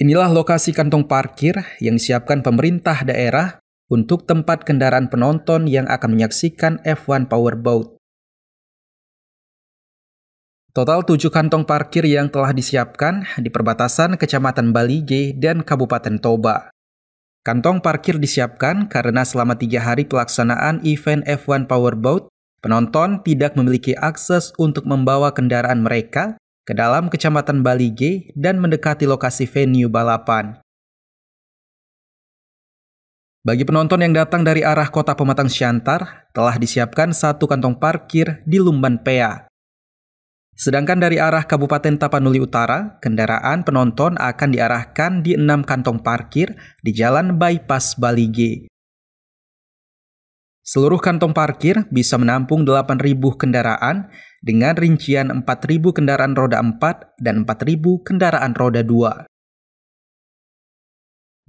Inilah lokasi kantong parkir yang disiapkan pemerintah daerah untuk tempat kendaraan penonton yang akan menyaksikan F1 Powerboat. Total tujuh kantong parkir yang telah disiapkan di perbatasan Kecamatan Balige dan Kabupaten Toba. Kantong parkir disiapkan karena selama tiga hari pelaksanaan event F1 Powerboat, penonton tidak memiliki akses untuk membawa kendaraan mereka ke dalam kecamatan Balige dan mendekati lokasi venue balapan. Bagi penonton yang datang dari arah kota Pematang Siantar, telah disiapkan satu kantong parkir di Lumban Pea. Sedangkan dari arah Kabupaten Tapanuli Utara, kendaraan penonton akan diarahkan di enam kantong parkir di Jalan Bypass Balige. Seluruh kantong parkir bisa menampung 8.000 kendaraan dengan rincian 4.000 kendaraan roda 4 dan 4.000 kendaraan roda 2.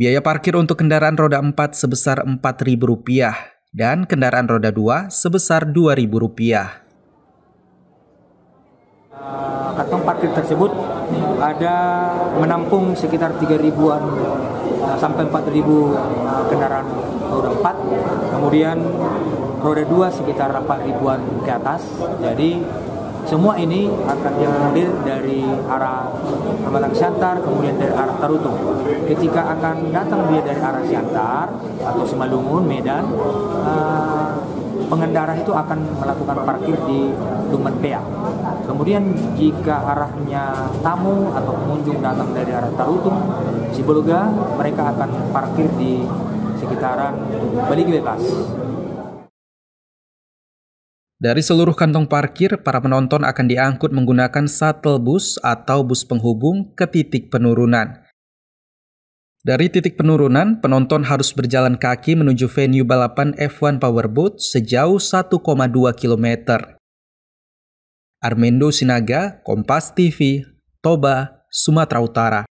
Biaya parkir untuk kendaraan roda 4 sebesar Rp4.000 dan kendaraan roda 2 sebesar Rp2.000. Kantong parkir tersebut ada menampung sekitar 3.000-an eh, sampai 4.000 kendaraan roda 4 kemudian roda 2 sekitar 4 ribuan ke atas jadi semua ini akan diambil dari arah Hambatang Siantar kemudian dari arah Tarutung ketika akan datang dia dari arah Siantar atau Simalungun Medan uh, pengendara itu akan melakukan parkir di Pea. kemudian jika arahnya tamu atau pengunjung datang dari arah Tarutung Sibolga mereka akan parkir di sekitaran Bali Bebas. Dari seluruh kantong parkir, para penonton akan diangkut menggunakan shuttle bus atau bus penghubung ke titik penurunan. Dari titik penurunan, penonton harus berjalan kaki menuju venue balapan F1 Powerboat sejauh 1,2 km. Armendo Sinaga, Kompas TV, Toba, Sumatera Utara.